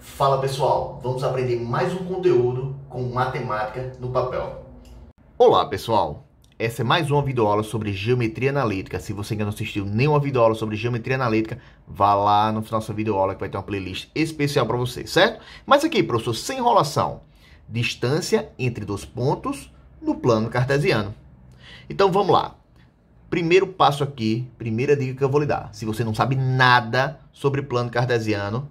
Fala pessoal, vamos aprender mais um conteúdo com matemática no papel. Olá pessoal, essa é mais uma videoaula sobre geometria analítica. Se você ainda não assistiu nenhuma videoaula sobre geometria analítica, vá lá no final dessa videoaula que vai ter uma playlist especial para você, certo? Mas aqui, professor, sem enrolação, distância entre dois pontos no plano cartesiano. Então vamos lá. Primeiro passo aqui, primeira dica que eu vou lhe dar. Se você não sabe nada sobre plano cartesiano,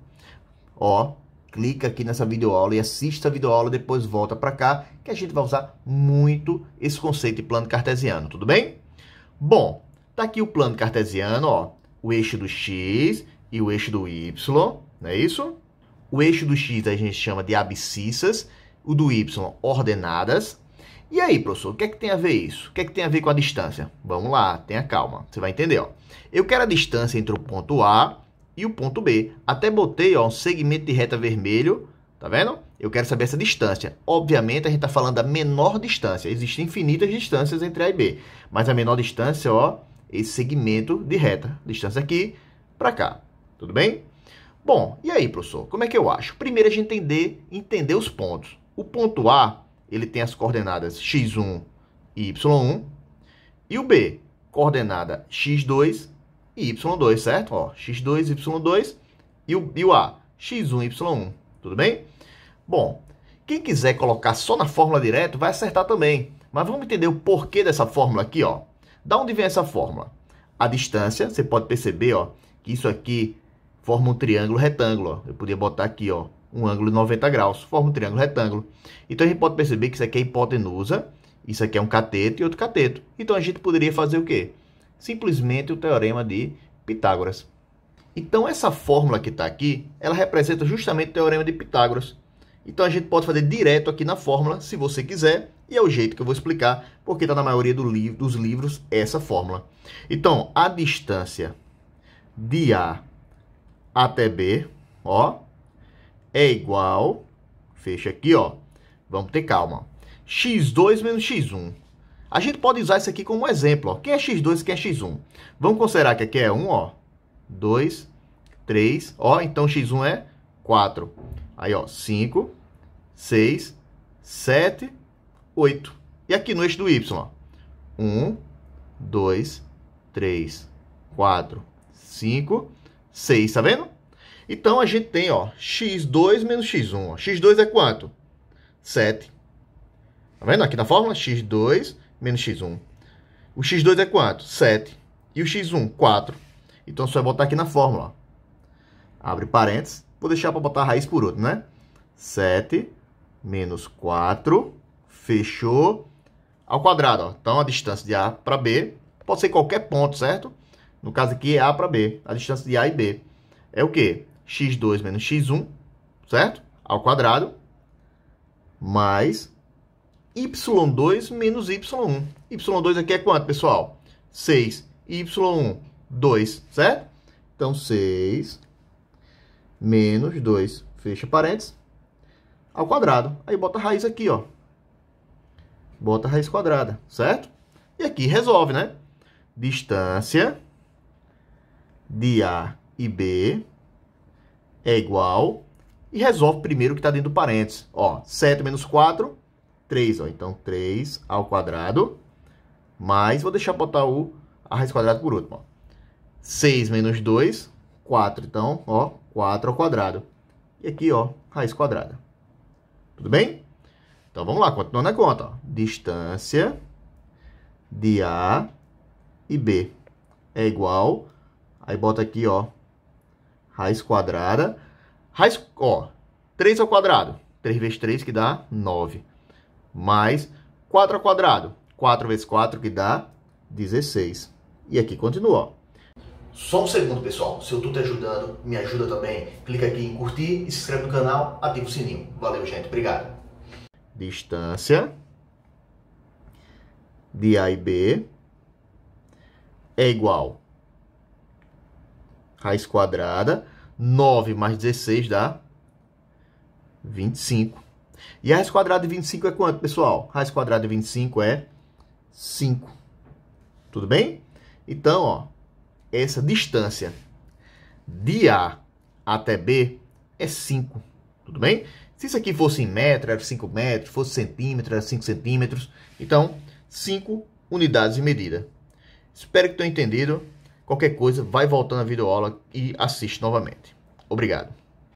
ó, clica aqui nessa videoaula e assista a videoaula, depois volta para cá, que a gente vai usar muito esse conceito de plano cartesiano, tudo bem? Bom, tá aqui o plano cartesiano, ó, o eixo do x e o eixo do y, não é isso? O eixo do x a gente chama de abscissas, o do y ordenadas. E aí, professor, o que é que tem a ver isso? O que é que tem a ver com a distância? Vamos lá, tenha calma, você vai entender, ó. Eu quero a distância entre o ponto A e o ponto B. Até botei ó, um segmento de reta vermelho, tá vendo? Eu quero saber essa distância. Obviamente, a gente está falando da menor distância. Existem infinitas distâncias entre A e B. Mas a menor distância, ó, esse segmento de reta. Distância aqui para cá. Tudo bem? Bom, e aí, professor? Como é que eu acho? Primeiro, a gente entender, entender os pontos. O ponto A, ele tem as coordenadas x1 e y1. E o B, coordenada x2 e y2, certo? Ó, x2, y2 e o, e o A, x1, y1, tudo bem? Bom, quem quiser colocar só na fórmula direto vai acertar também, mas vamos entender o porquê dessa fórmula aqui, ó. Da onde vem essa fórmula? A distância, você pode perceber, ó, que isso aqui forma um triângulo retângulo, ó. Eu podia botar aqui, ó, um ângulo de 90 graus, forma um triângulo retângulo. Então a gente pode perceber que isso aqui é hipotenusa, isso aqui é um cateto e outro cateto. Então a gente poderia fazer o quê? simplesmente o teorema de Pitágoras. Então essa fórmula que está aqui, ela representa justamente o teorema de Pitágoras. Então a gente pode fazer direto aqui na fórmula, se você quiser, e é o jeito que eu vou explicar, porque está na maioria do li dos livros essa fórmula. Então, a distância de A até B, ó, é igual, fecha aqui, ó, vamos ter calma, x2 menos x1. A gente pode usar isso aqui como exemplo. Ó. Quem é x2 e quem é x1? Vamos considerar que aqui é 1, ó. 2, 3, ó. Então, x1 é 4. Aí, ó, 5, 6, 7, 8. E aqui no eixo do y, ó. 1, 2, 3, 4, 5, 6, tá vendo? Então, a gente tem, ó, x2 menos x1. Ó. x2 é quanto? 7. Tá vendo aqui na fórmula? x2 menos x1. O x2 é quanto? 7. E o x1? 4. Então, só vai é botar aqui na fórmula. Abre parênteses. Vou deixar para botar a raiz por outro, né? 7 menos 4. Fechou. Ao quadrado. Ó. Então, a distância de A para B pode ser qualquer ponto, certo? No caso aqui é A para B. A distância de A e B é o quê? x2 menos x1, certo? Ao quadrado. Mais y2 menos y1. y2 aqui é quanto, pessoal? 6. y1, 2, certo? Então, 6 menos 2, fecha parênteses, ao quadrado. Aí bota a raiz aqui, ó. Bota a raiz quadrada, certo? E aqui resolve, né? Distância de A e B é igual... E resolve primeiro o que está dentro do parênteses. Ó, 7 menos 4 3, ó. Então, 3 ao quadrado, mais, vou deixar botar o a raiz quadrada por último, ó. 6 menos 2, 4. Então, ó, 4 ao quadrado. E aqui, ó, raiz quadrada. Tudo bem? Então, vamos lá, continuando a conta, ó. Distância de A e B é igual, aí bota aqui, ó, raiz quadrada, raiz, ó, 3 ao quadrado, 3 vezes 3 que dá 9 mais 4 ao quadrado. 4 vezes 4 que dá 16. E aqui continua. Só um segundo, pessoal. Se eu estou te ajudando, me ajuda também. Clica aqui em curtir se inscreve no canal, ativa o sininho. Valeu, gente. Obrigado. Distância de A e B é igual raiz quadrada. 9 mais 16 dá 25. E raiz quadrada de 25 é quanto, pessoal? Raiz quadrada de 25 é 5. Tudo bem? Então, ó, essa distância de A até B é 5. Tudo bem? Se isso aqui fosse em metro, era 5 metros. Fosse centímetro, era 5 centímetros. Então, 5 unidades de medida. Espero que tenham entendido. Qualquer coisa, vai voltando a videoaula e assiste novamente. Obrigado.